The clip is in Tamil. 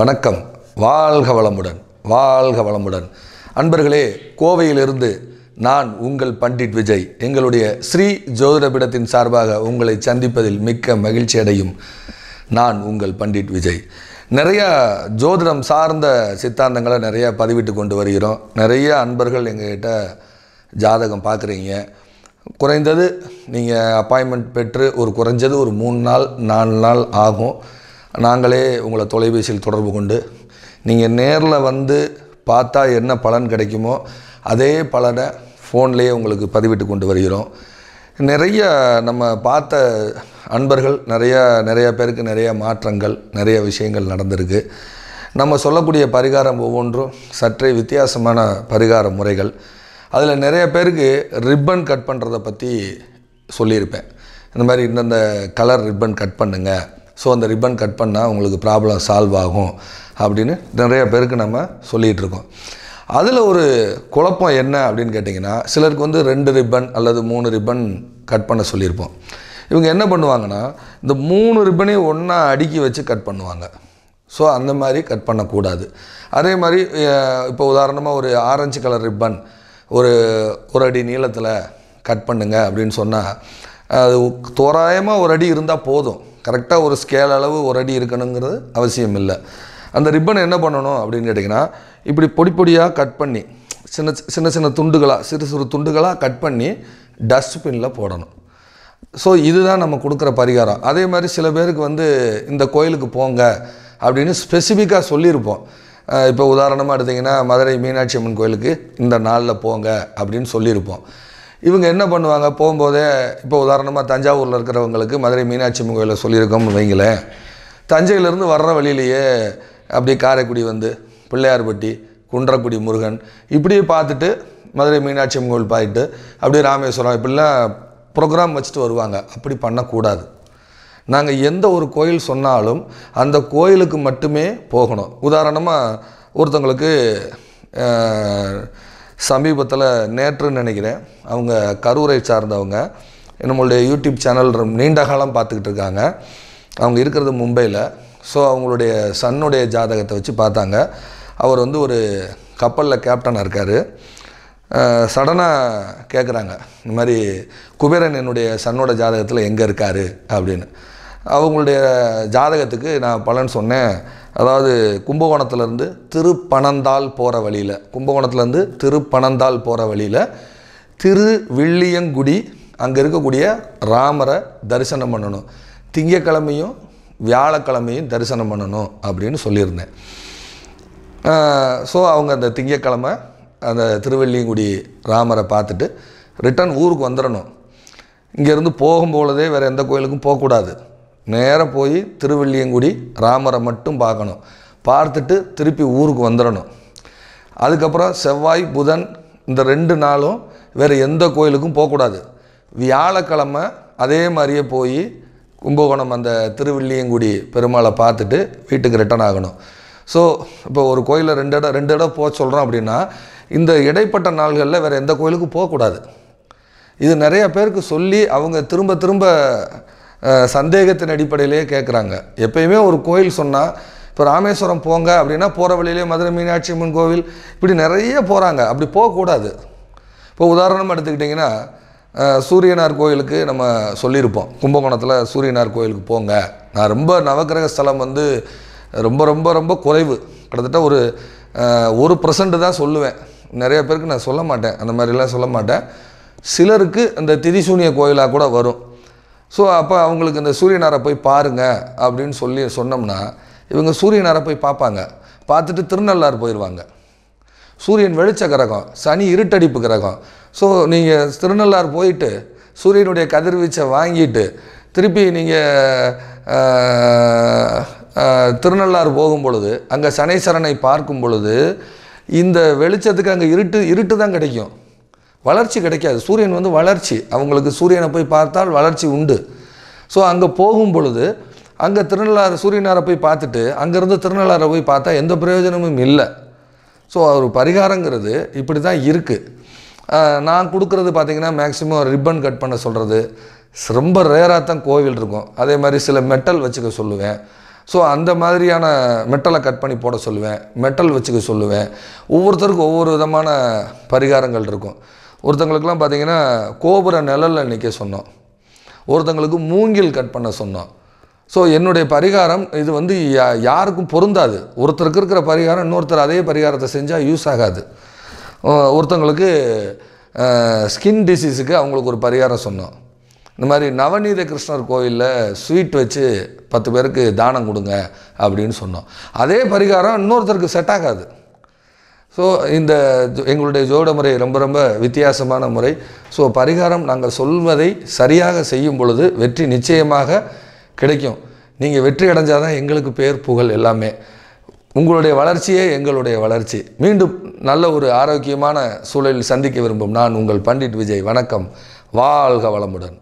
வணக்கம் வாழ்க வளமுடன் வாழ்க வளமுடன் அன்பர்களே கோவையிலிருந்து நான் உங்கள் பண்டிட் விஜய் எங்களுடைய ஸ்ரீ ஜோதிடபீடத்தின் சார்பாக உங்களை சந்திப்பதில் மிக்க மகிழ்ச்சி அடையும் நான் உங்கள் பண்டிட் விஜய் நிறையா ஜோதிடம் சார்ந்த சித்தாந்தங்களை நிறையா பதிவிட்டு கொண்டு வருகிறோம் நிறைய அன்பர்கள் எங்ககிட்ட ஜாதகம் பார்க்குறீங்க குறைந்தது நீங்கள் அப்பாயின்மெண்ட் பெற்று ஒரு குறைஞ்சது ஒரு மூணு நாள் நாலு நாள் ஆகும் நாங்களே உங்களை தொலைபேசியில் தொடர்பு கொண்டு நீங்கள் நேரில் வந்து பார்த்தா என்ன பலன் கிடைக்குமோ அதே பலனை ஃபோன்லேயே உங்களுக்கு பதிவிட்டு கொண்டு வருகிறோம் நிறைய நம்ம பார்த்த அன்பர்கள் நிறையா நிறையா பேருக்கு நிறைய மாற்றங்கள் நிறைய விஷயங்கள் நடந்திருக்கு நம்ம சொல்லக்கூடிய பரிகாரம் ஒவ்வொன்றும் சற்றே வித்தியாசமான பரிகார முறைகள் அதில் நிறைய பேருக்கு ரிப்பன் கட் பண்ணுறதை பற்றி சொல்லியிருப்பேன் இந்த மாதிரி இந்தந்த கலர் ரிப்பன் கட் பண்ணுங்கள் ஸோ அந்த ரிப்பன் கட் பண்ணால் உங்களுக்கு ப்ராப்ளம் சால்வ் ஆகும் அப்படின்னு நிறைய பேருக்கு நம்ம சொல்லிகிட்ருக்கோம் அதில் ஒரு குழப்பம் என்ன அப்படின்னு கேட்டிங்கன்னா சிலருக்கு வந்து ரெண்டு ரிப்பன் அல்லது மூணு ரிப்பன் கட் பண்ண சொல்லியிருப்போம் இவங்க என்ன பண்ணுவாங்கன்னா இந்த மூணு ரிப்பனையும் ஒன்றா அடுக்கி வச்சு கட் பண்ணுவாங்க ஸோ அந்த மாதிரி கட் பண்ணக்கூடாது அதே மாதிரி இப்போ உதாரணமாக ஒரு ஆரஞ்சு கலர் ரிப்பன் ஒரு ஒரு அடி நீளத்தில் கட் பண்ணுங்க அப்படின்னு சொன்னால் அது தோராயமாக ஒரு அடி இருந்தால் போதும் கரெக்டாக ஒரு ஸ்கேல் அளவு ஒரு அடி இருக்கணுங்கிறது அவசியம் இல்லை அந்த ரிப்பனை என்ன பண்ணணும் அப்படின்னு கேட்டிங்கன்னா இப்படி பொடி பொடியாக கட் பண்ணி சின்ன சின்ன சின்ன துண்டுகளாக சிறு சிறு துண்டுகளாக கட் பண்ணி டஸ்ட்பினில் போடணும் ஸோ இதுதான் நம்ம கொடுக்குற பரிகாரம் அதே மாதிரி சில பேருக்கு வந்து இந்த கோயிலுக்கு போங்க அப்படின்னு ஸ்பெசிஃபிக்காக சொல்லியிருப்போம் இப்போ உதாரணமாக எடுத்திங்கன்னா மதுரை மீனாட்சி அம்மன் கோயிலுக்கு இந்த நாளில் போங்க அப்படின்னு சொல்லியிருப்போம் இவங்க என்ன பண்ணுவாங்க போகும்போதே இப்போ உதாரணமாக தஞ்சாவூரில் இருக்கிறவங்களுக்கு மதுரை மீனாட்சி முகையில் சொல்லியிருக்கோம்னு வைங்களேன் தஞ்சையிலேருந்து வர்ற வழியிலேயே அப்படி காரைக்குடி வந்து பிள்ளையார்பட்டி குன்றக்குடி முருகன் இப்படியே பார்த்துட்டு மதுரை மீனாட்சி அம்மன் கோவில் பார்த்துட்டு அப்படியே ராமேஸ்வரம் இப்படிலாம் ப்ரோக்ராம் வச்சுட்டு வருவாங்க அப்படி பண்ணக்கூடாது நாங்கள் எந்த ஒரு கோயில் சொன்னாலும் அந்த கோயிலுக்கு மட்டுமே போகணும் உதாரணமாக ஒருத்தவங்களுக்கு சமீபத்தில் நேற்றுன்னு நினைக்கிறேன் அவங்க கரூரை சார்ந்தவங்க நம்மளுடைய யூடியூப் சேனல் நீண்ட காலம் பார்த்துக்கிட்டு இருக்காங்க அவங்க இருக்கிறது மும்பையில் ஸோ அவங்களுடைய சன்னுடைய ஜாதகத்தை வச்சு பார்த்தாங்க அவர் வந்து ஒரு கப்பலில் கேப்டனாக இருக்கார் சடனாக கேட்குறாங்க இந்த மாதிரி குபேரன் என்னுடைய சன்னோட ஜாதகத்தில் எங்கே இருக்கார் அப்படின்னு அவங்களுடைய ஜாதகத்துக்கு நான் பலன் சொன்னேன் அதாவது கும்பகோணத்துலேருந்து திருப்பனந்தால் போகிற வழியில் கும்பகோணத்துலேருந்து திருப்பனந்தால் போகிற வழியில் திருவில்லியங்குடி அங்கே இருக்கக்கூடிய ராமரை தரிசனம் பண்ணணும் திங்கக்கிழமையும் வியாழக்கிழமையும் தரிசனம் பண்ணணும் அப்படின்னு சொல்லியிருந்தேன் ஸோ அவங்க அந்த திங்கக்கிழமை அந்த திருவள்ளியங்குடி ராமரை பார்த்துட்டு ரிட்டன் ஊருக்கு வந்துடணும் இங்கேருந்து போகும்பொழுதே வேறு எந்த கோயிலுக்கும் போகக்கூடாது நேராக போய் திருவள்ளியங்குடி ராமரை மட்டும் பார்க்கணும் பார்த்துட்டு திருப்பி ஊருக்கு வந்துடணும் அதுக்கப்புறம் செவ்வாய் புதன் இந்த ரெண்டு நாளும் வேறு எந்த கோயிலுக்கும் போகக்கூடாது வியாழக்கிழமை அதே மாதிரியே போய் கும்பகோணம் அந்த திருவில்லியங்குடி பெருமாளை பார்த்துட்டு வீட்டுக்கு ரிட்டர்ன் ஆகணும் ஸோ இப்போ ஒரு கோயிலில் ரெண்டு இடம் ரெண்டு இடம் போக சொல்கிறோம் அப்படின்னா இந்த இடைப்பட்ட நாள்களில் வேறு எந்த கோயிலுக்கும் போகக்கூடாது இது நிறைய பேருக்கு சொல்லி அவங்க திரும்ப திரும்ப சந்தேகத்தின் அடிப்படையிலேயே கேட்குறாங்க எப்பயுமே ஒரு கோயில் சொன்னால் இப்போ ராமேஸ்வரம் போங்க அப்படின்னா போகிற வழியிலே மதுரை மீனாட்சி அம்மன் கோவில் இப்படி நிறைய போகிறாங்க அப்படி போகக்கூடாது இப்போ உதாரணமாக எடுத்துக்கிட்டிங்கன்னா சூரியனார் கோயிலுக்கு நம்ம சொல்லியிருப்போம் கும்பகோணத்தில் சூரியனார் கோயிலுக்கு போங்க நான் ரொம்ப நவக்கிரக ஸ்தலம் வந்து ரொம்ப ரொம்ப ரொம்ப குறைவு கிட்டத்தட்ட ஒரு ஒரு பர்சன்ட் தான் சொல்லுவேன் நிறைய பேருக்கு நான் சொல்ல மாட்டேன் அந்த மாதிரிலாம் சொல்ல மாட்டேன் சிலருக்கு அந்த திதிசூனிய கோயிலாக கூட வரும் ஸோ அப்போ அவங்களுக்கு இந்த சூரியனாரை போய் பாருங்கள் அப்படின்னு சொல்லி சொன்னோம்னா இவங்க சூரியனாரை போய் பார்ப்பாங்க பார்த்துட்டு திருநள்ளார் போயிடுவாங்க சூரியன் வெளிச்ச கிரகம் சனி இருட்டடிப்பு கிரகம் ஸோ நீங்கள் திருநள்ளார் போயிட்டு சூரியனுடைய கதிர்வீச்சை வாங்கிட்டு திருப்பி நீங்கள் திருநள்ளார் போகும் பொழுது அங்கே சனைசரனை பார்க்கும் பொழுது இந்த வெளிச்சத்துக்கு அங்கே இருட்டு இருட்டு தான் கிடைக்கும் வளர்ச்சி கிடைக்காது சூரியன் வந்து வளர்ச்சி அவங்களுக்கு சூரியனை போய் பார்த்தால் வளர்ச்சி உண்டு ஸோ அங்கே போகும் பொழுது அங்கே திருநள்ளாறு சூரியனாரை போய் பார்த்துட்டு அங்கேருந்து திருநள்ளாரை போய் பார்த்தா எந்த பிரயோஜனமும் இல்லை ஸோ ஒரு பரிகாரங்கிறது இப்படி தான் இருக்குது நான் கொடுக்குறது பார்த்திங்கன்னா மேக்ஸிமம் ரிப்பன் கட் பண்ண சொல்கிறது ரொம்ப ரேராக தான் கோவில் இருக்கும் அதே மாதிரி சில மெட்டல் வச்சுக்க சொல்லுவேன் ஸோ அந்த மாதிரியான மெட்டலை கட் பண்ணி போட சொல்லுவேன் மெட்டல் வச்சுக்க சொல்லுவேன் ஒவ்வொருத்தருக்கும் ஒவ்வொரு விதமான பரிகாரங்கள் இருக்கும் ஒருத்தங்களுக்குலாம் பார்த்தீங்கன்னா கோபுர நிழலில் நிற்க சொன்னோம் ஒருத்தங்களுக்கு மூங்கில் கட் பண்ண சொன்னோம் ஸோ என்னுடைய பரிகாரம் இது வந்து யாருக்கும் பொருந்தாது ஒருத்தருக்கு இருக்கிற பரிகாரம் இன்னொருத்தர் அதே பரிகாரத்தை செஞ்சால் யூஸ் ஆகாது ஒருத்தங்களுக்கு ஸ்கின் டிசீஸுக்கு அவங்களுக்கு ஒரு பரிகாரம் சொன்னோம் இந்த மாதிரி நவநீத கிருஷ்ணர் கோயிலில் ஸ்வீட் வச்சு பத்து பேருக்கு தானம் கொடுங்க அப்படின்னு சொன்னோம் அதே பரிகாரம் இன்னொருத்தருக்கு செட் ஆகாது ஸோ இந்த எங்களுடைய ஜோட முறை ரொம்ப ரொம்ப வித்தியாசமான முறை ஸோ பரிகாரம் நாங்கள் சொல்வதை சரியாக செய்யும் பொழுது வெற்றி நிச்சயமாக கிடைக்கும் நீங்கள் வெற்றி அடைஞ்சால் தான் எங்களுக்கு பேர் புகழ் எல்லாமே உங்களுடைய வளர்ச்சியே எங்களுடைய வளர்ச்சி மீண்டும் நல்ல ஒரு ஆரோக்கியமான சூழலில் சந்திக்க விரும்பும் நான் உங்கள் பண்டிட் விஜய் வணக்கம் வாழ்க வளமுடன்